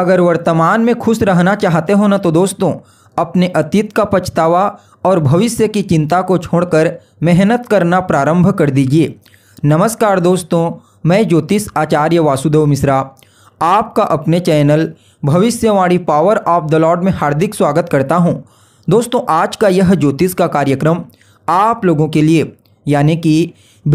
अगर वर्तमान में खुश रहना चाहते हो ना तो दोस्तों अपने अतीत का पछतावा और भविष्य की चिंता को छोड़कर मेहनत करना प्रारंभ कर दीजिए नमस्कार दोस्तों मैं ज्योतिष आचार्य वासुदेव मिश्रा आपका अपने चैनल भविष्यवाणी पावर ऑफ द लॉर्ड में हार्दिक स्वागत करता हूं। दोस्तों आज का यह ज्योतिष का कार्यक्रम आप लोगों के लिए यानी कि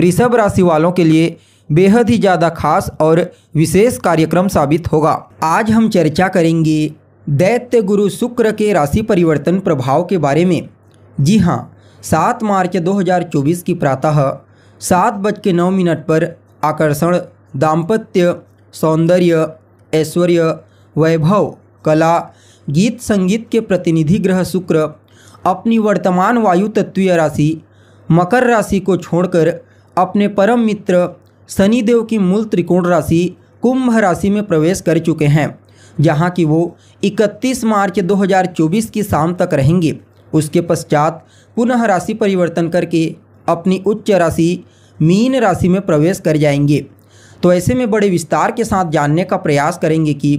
वृषभ राशि वालों के लिए बेहद ही ज़्यादा खास और विशेष कार्यक्रम साबित होगा आज हम चर्चा करेंगे दैत्य गुरु शुक्र के राशि परिवर्तन प्रभाव के बारे में जी हाँ सात मार्च 2024 की प्रातः सात बज के नौ मिनट पर आकर्षण दाम्पत्य सौंदर्य ऐश्वर्य वैभव कला गीत संगीत के प्रतिनिधि ग्रह शुक्र अपनी वर्तमान वायु तत्वीय राशि मकर राशि को छोड़कर अपने परम मित्र शनिदेव की मूल त्रिकोण राशि कुंभ राशि में प्रवेश कर चुके हैं जहां की वो 31 मार्च 2024 की शाम तक रहेंगे उसके पश्चात पुनः राशि परिवर्तन करके अपनी उच्च राशि मीन राशि में प्रवेश कर जाएंगे तो ऐसे में बड़े विस्तार के साथ जानने का प्रयास करेंगे कि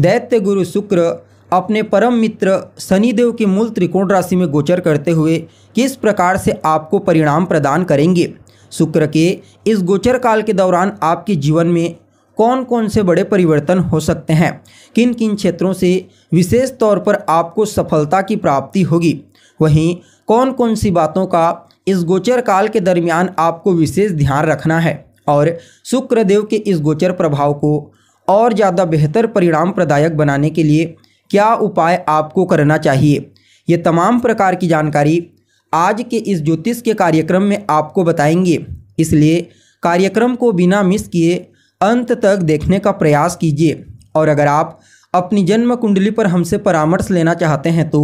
दैत्य गुरु शुक्र अपने परम मित्र शनिदेव की मूल त्रिकोण राशि में गोचर करते हुए किस प्रकार से आपको परिणाम प्रदान करेंगे शुक्र के इस गोचर काल के दौरान आपके जीवन में कौन कौन से बड़े परिवर्तन हो सकते हैं किन किन क्षेत्रों से विशेष तौर पर आपको सफलता की प्राप्ति होगी वहीं कौन कौन सी बातों का इस गोचर काल के दरमियान आपको विशेष ध्यान रखना है और शुक्रदेव के इस गोचर प्रभाव को और ज़्यादा बेहतर परिणाम प्रदायक बनाने के लिए क्या उपाय आपको करना चाहिए ये तमाम प्रकार की जानकारी आज के इस ज्योतिष के कार्यक्रम में आपको बताएंगे इसलिए कार्यक्रम को बिना मिस किए अंत तक देखने का प्रयास कीजिए और अगर आप अपनी जन्म कुंडली पर हमसे परामर्श लेना चाहते हैं तो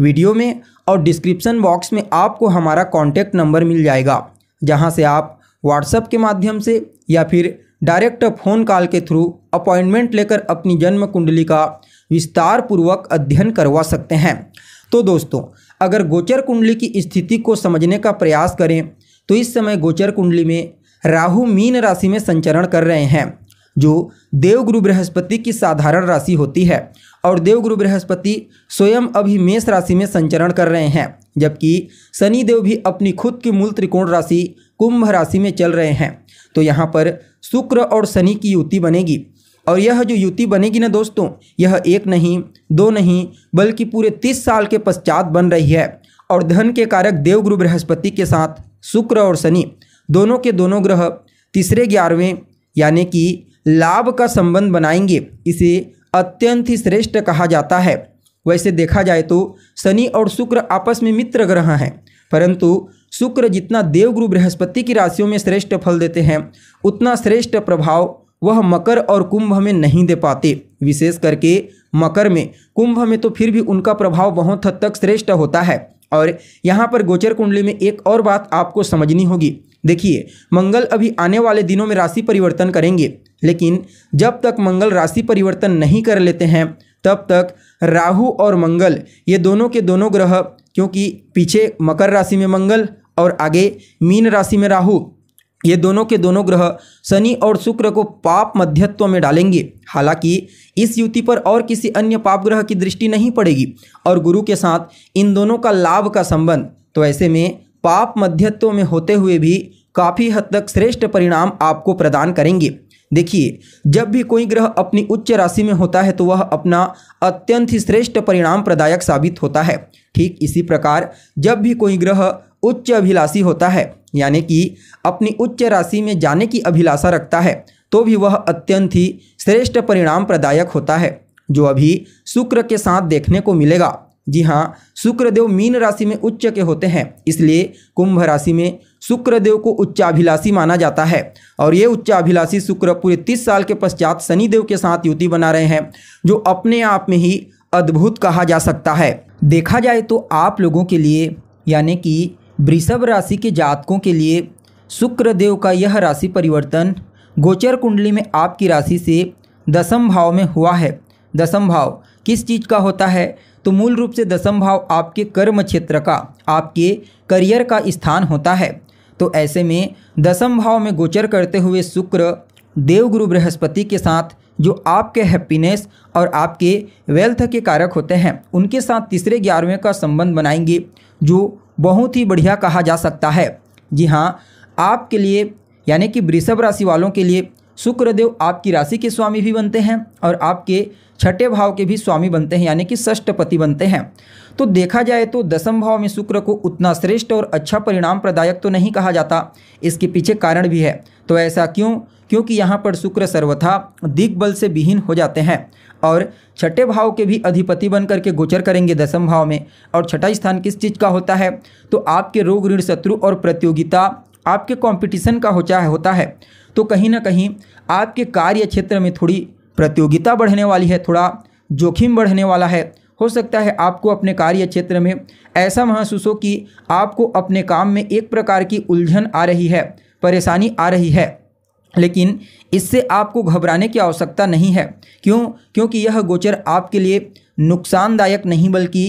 वीडियो में और डिस्क्रिप्शन बॉक्स में आपको हमारा कॉन्टैक्ट नंबर मिल जाएगा जहां से आप व्हाट्सएप के माध्यम से या फिर डायरेक्ट फ़ोन कॉल के थ्रू अपॉइंटमेंट लेकर अपनी जन्म कुंडली का विस्तार पूर्वक अध्ययन करवा सकते हैं तो दोस्तों अगर गोचर कुंडली की स्थिति को समझने का प्रयास करें तो इस समय गोचर कुंडली में राहु मीन राशि में संचरण कर रहे हैं जो देवगुरु बृहस्पति की साधारण राशि होती है और देवगुरु बृहस्पति स्वयं अभी मेष राशि में संचरण कर रहे हैं जबकि शनि देव भी अपनी खुद की मूल त्रिकोण राशि कुंभ राशि में चल रहे हैं तो यहाँ पर शुक्र और शनि की युति बनेगी और यह जो युति बनेगी ना दोस्तों यह एक नहीं दो नहीं बल्कि पूरे तीस साल के पश्चात बन रही है और धन के कारक देवगुरु बृहस्पति के साथ शुक्र और शनि दोनों के दोनों ग्रह तीसरे ग्यारहवें यानी कि लाभ का संबंध बनाएंगे इसे अत्यंत ही श्रेष्ठ कहा जाता है वैसे देखा जाए तो शनि और शुक्र आपस में मित्र ग्रह हैं परंतु शुक्र जितना देवगुरु बृहस्पति की राशियों में श्रेष्ठ फल देते हैं उतना श्रेष्ठ प्रभाव वह मकर और कुंभ में नहीं दे पाते विशेष करके मकर में कुंभ में तो फिर भी उनका प्रभाव बहुत हद तक श्रेष्ठ होता है और यहाँ पर गोचर कुंडली में एक और बात आपको समझनी होगी देखिए मंगल अभी आने वाले दिनों में राशि परिवर्तन करेंगे लेकिन जब तक मंगल राशि परिवर्तन नहीं कर लेते हैं तब तक राहु और मंगल ये दोनों के दोनों ग्रह क्योंकि पीछे मकर राशि में मंगल और आगे मीन राशि में राहु ये दोनों के दोनों ग्रह शनि और शुक्र को पाप मध्यत्व में डालेंगे हालांकि इस युति पर और किसी अन्य पाप ग्रह की दृष्टि नहीं पड़ेगी और गुरु के साथ इन दोनों का लाभ का संबंध तो ऐसे में पाप मध्यत्व में होते हुए भी काफ़ी हद तक श्रेष्ठ परिणाम आपको प्रदान करेंगे देखिए जब भी कोई ग्रह अपनी उच्च राशि में होता है तो वह अपना अत्यंत ही श्रेष्ठ परिणाम प्रदायक साबित होता है ठीक इसी प्रकार जब भी कोई ग्रह उच्च अभिलाषी होता है यानी कि अपनी उच्च राशि में जाने की अभिलाषा रखता है तो भी वह अत्यंत ही श्रेष्ठ परिणाम प्रदायक होता है जो अभी शुक्र के साथ देखने को मिलेगा जी हाँ शुक्रदेव मीन राशि में उच्च के होते हैं इसलिए कुंभ राशि में शुक्रदेव को उच्चाभिलाषी माना जाता है और ये उच्चाभिलाषी शुक्र पूरे तीस साल के पश्चात शनिदेव के साथ युति बना रहे हैं जो अपने आप में ही अद्भुत कहा जा सकता है देखा जाए तो आप लोगों के लिए यानी कि वृषभ राशि के जातकों के लिए शुक्रदेव का यह राशि परिवर्तन गोचर कुंडली में आपकी राशि से दसम भाव में हुआ है दसम भाव किस चीज़ का होता है तो मूल रूप से दसम भाव आपके कर्म क्षेत्र का आपके करियर का स्थान होता है तो ऐसे में दसम भाव में गोचर करते हुए शुक्र देवगुरु बृहस्पति के साथ जो आपके हैप्पीनेस और आपके वेल्थ के कारक होते हैं उनके साथ तीसरे ग्यारहवें का संबंध बनाएंगे जो बहुत ही बढ़िया कहा जा सकता है जी हाँ आपके लिए यानी कि वृषभ राशि वालों के लिए शुक्रदेव आपकी राशि के स्वामी भी बनते हैं और आपके छठे भाव के भी स्वामी बनते हैं यानी कि पति बनते हैं तो देखा जाए तो दसम भाव में शुक्र को उतना श्रेष्ठ और अच्छा परिणाम प्रदायक तो नहीं कहा जाता इसके पीछे कारण भी है तो ऐसा क्यों क्योंकि यहाँ पर शुक्र सर्वथा दिग्बल से विहीन हो जाते हैं और छठे भाव के भी अधिपति बन करके गोचर करेंगे दसम भाव में और छठा स्थान किस चीज़ का होता है तो आपके रोग ऋण शत्रु और प्रतियोगिता आपके कंपटीशन का हो चाहे होता है तो कहीं ना कहीं आपके कार्य क्षेत्र में थोड़ी प्रतियोगिता बढ़ने वाली है थोड़ा जोखिम बढ़ने वाला है हो सकता है आपको अपने कार्य क्षेत्र में ऐसा महसूस हो कि आपको अपने काम में एक प्रकार की उलझन आ रही है परेशानी आ रही है लेकिन इससे आपको घबराने की आवश्यकता नहीं है क्यों क्योंकि यह गोचर आपके लिए नुकसानदायक नहीं बल्कि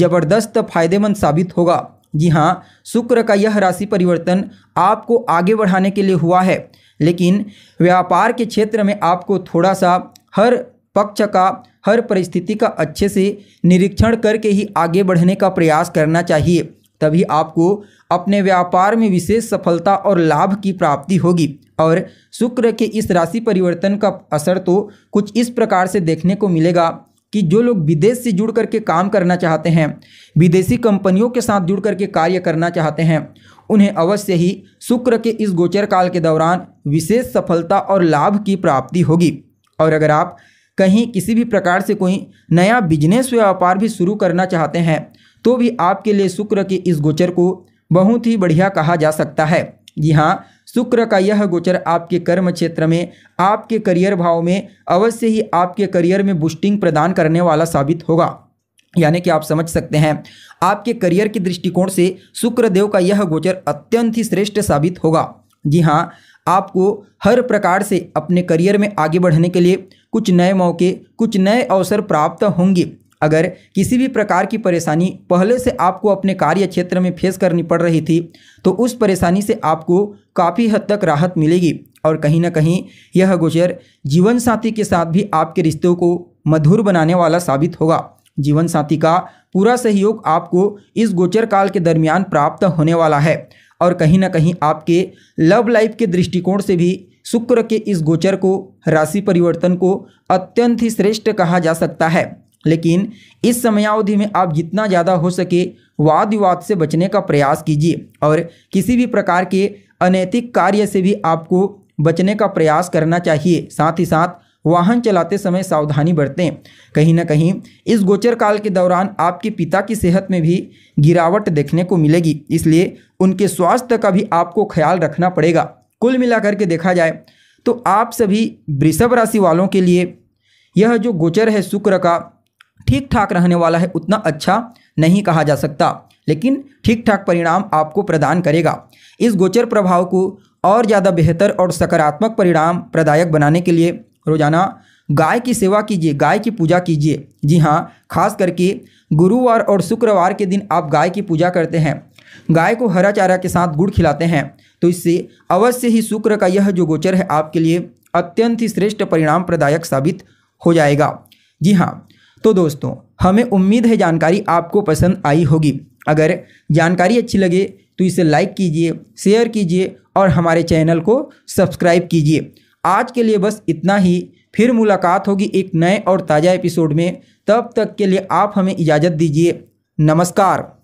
ज़बरदस्त फायदेमंद साबित होगा जी हाँ शुक्र का यह राशि परिवर्तन आपको आगे बढ़ाने के लिए हुआ है लेकिन व्यापार के क्षेत्र में आपको थोड़ा सा हर पक्ष का हर परिस्थिति का अच्छे से निरीक्षण करके ही आगे बढ़ने का प्रयास करना चाहिए तभी आपको अपने व्यापार में विशेष सफलता और लाभ की प्राप्ति होगी और शुक्र के इस राशि परिवर्तन का असर तो कुछ इस प्रकार से देखने को मिलेगा कि जो लोग विदेश से जुड़ करके काम करना चाहते हैं विदेशी कंपनियों के साथ जुड़ करके कार्य करना चाहते हैं उन्हें अवश्य ही शुक्र के इस गोचर काल के दौरान विशेष सफलता और लाभ की प्राप्ति होगी और अगर आप कहीं किसी भी प्रकार से कोई नया बिजनेस व्यापार भी शुरू करना चाहते हैं तो भी आपके लिए शुक्र के इस गोचर को बहुत ही बढ़िया कहा जा सकता है जी हाँ शुक्र का यह गोचर आपके कर्म क्षेत्र में आपके करियर भाव में अवश्य ही आपके करियर में बूस्टिंग प्रदान करने वाला साबित होगा यानी कि आप समझ सकते हैं आपके करियर के दृष्टिकोण से शुक्रदेव का यह गोचर अत्यंत ही श्रेष्ठ साबित होगा जी हाँ आपको हर प्रकार से अपने करियर में आगे बढ़ने के लिए कुछ नए मौके कुछ नए अवसर प्राप्त होंगे अगर किसी भी प्रकार की परेशानी पहले से आपको अपने कार्य क्षेत्र में फेस करनी पड़ रही थी तो उस परेशानी से आपको काफ़ी हद तक राहत मिलेगी और कहीं ना कहीं यह गोचर जीवन साथी के साथ भी आपके रिश्तों को मधुर बनाने वाला साबित होगा जीवन साथी का पूरा सहयोग आपको इस गोचर काल के दरमियान प्राप्त होने वाला है और कहीं ना कहीं आपके लव लाइफ के दृष्टिकोण से भी शुक्र के इस गोचर को राशि परिवर्तन को अत्यंत ही श्रेष्ठ कहा जा सकता है लेकिन इस समयावधि में आप जितना ज़्यादा हो सके वाद विवाद से बचने का प्रयास कीजिए और किसी भी प्रकार के अनैतिक कार्य से भी आपको बचने का प्रयास करना चाहिए साथ ही साथ वाहन चलाते समय सावधानी बरतें कहीं ना कहीं इस गोचर काल के दौरान आपके पिता की सेहत में भी गिरावट देखने को मिलेगी इसलिए उनके स्वास्थ्य का भी आपको ख्याल रखना पड़ेगा कुल मिलाकर के देखा जाए तो आप सभी वृषभ राशि वालों के लिए यह जो गोचर है शुक्र का ठीक ठाक रहने वाला है उतना अच्छा नहीं कहा जा सकता लेकिन ठीक ठाक परिणाम आपको प्रदान करेगा इस गोचर प्रभाव को और ज़्यादा बेहतर और सकारात्मक परिणाम प्रदायक बनाने के लिए रोजाना गाय की सेवा कीजिए गाय की पूजा कीजिए जी हाँ खास करके गुरुवार और शुक्रवार के दिन आप गाय की पूजा करते हैं गाय को हरा चारा के साथ गुड़ खिलाते हैं तो इससे अवश्य ही शुक्र का यह जो गोचर है आपके लिए अत्यंत ही श्रेष्ठ परिणाम प्रदायक साबित हो जाएगा जी हाँ तो दोस्तों हमें उम्मीद है जानकारी आपको पसंद आई होगी अगर जानकारी अच्छी लगे तो इसे लाइक कीजिए शेयर कीजिए और हमारे चैनल को सब्सक्राइब कीजिए आज के लिए बस इतना ही फिर मुलाकात होगी एक नए और ताज़ा एपिसोड में तब तक के लिए आप हमें इजाज़त दीजिए नमस्कार